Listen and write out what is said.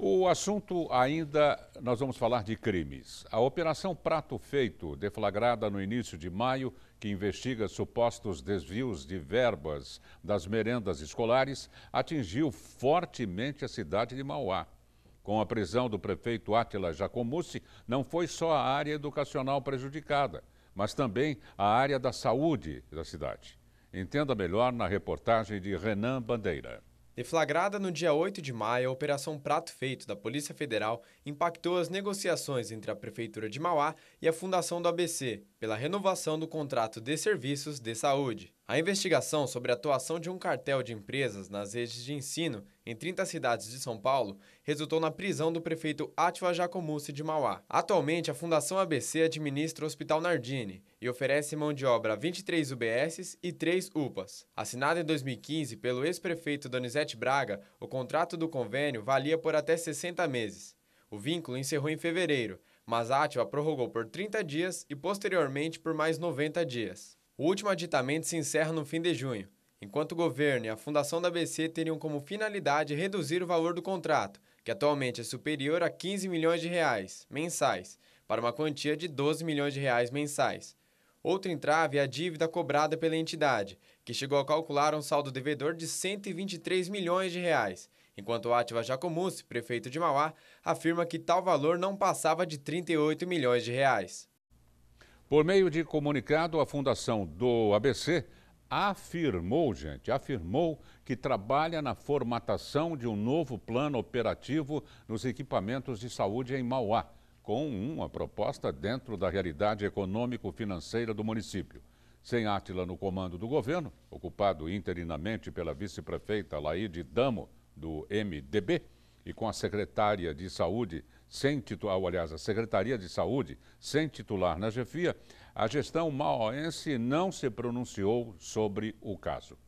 O assunto ainda, nós vamos falar de crimes. A Operação Prato Feito, deflagrada no início de maio, que investiga supostos desvios de verbas das merendas escolares, atingiu fortemente a cidade de Mauá. Com a prisão do prefeito Átila Jacomucci, não foi só a área educacional prejudicada, mas também a área da saúde da cidade. Entenda melhor na reportagem de Renan Bandeira. Deflagrada no dia 8 de maio, a Operação Prato Feito da Polícia Federal impactou as negociações entre a Prefeitura de Mauá e a Fundação do ABC pela renovação do contrato de serviços de saúde. A investigação sobre a atuação de um cartel de empresas nas redes de ensino em 30 cidades de São Paulo, resultou na prisão do prefeito Átila Jacomussi de Mauá. Atualmente, a Fundação ABC administra o Hospital Nardini e oferece mão de obra a 23 UBSs e 3 UPAs. Assinado em 2015 pelo ex-prefeito Donizete Braga, o contrato do convênio valia por até 60 meses. O vínculo encerrou em fevereiro, mas a prorrogou por 30 dias e posteriormente por mais 90 dias. O último aditamento se encerra no fim de junho enquanto o governo e a fundação da ABC teriam como finalidade reduzir o valor do contrato, que atualmente é superior a 15 milhões de reais mensais, para uma quantia de 12 milhões de reais mensais. Outro entrave é a dívida cobrada pela entidade, que chegou a calcular um saldo devedor de 123 milhões de reais, enquanto ativa Jacomus, prefeito de Mauá, afirma que tal valor não passava de 38 milhões de reais. Por meio de comunicado, a fundação do ABC afirmou, gente, afirmou que trabalha na formatação de um novo plano operativo nos equipamentos de saúde em Mauá, com uma proposta dentro da realidade econômico-financeira do município. Sem Átila no comando do governo, ocupado interinamente pela vice-prefeita Laide Damo, do MDB, e com a secretária de saúde, sem titular, aliás, a Secretaria de Saúde, sem titular na Jefia, a gestão maoense não se pronunciou sobre o caso.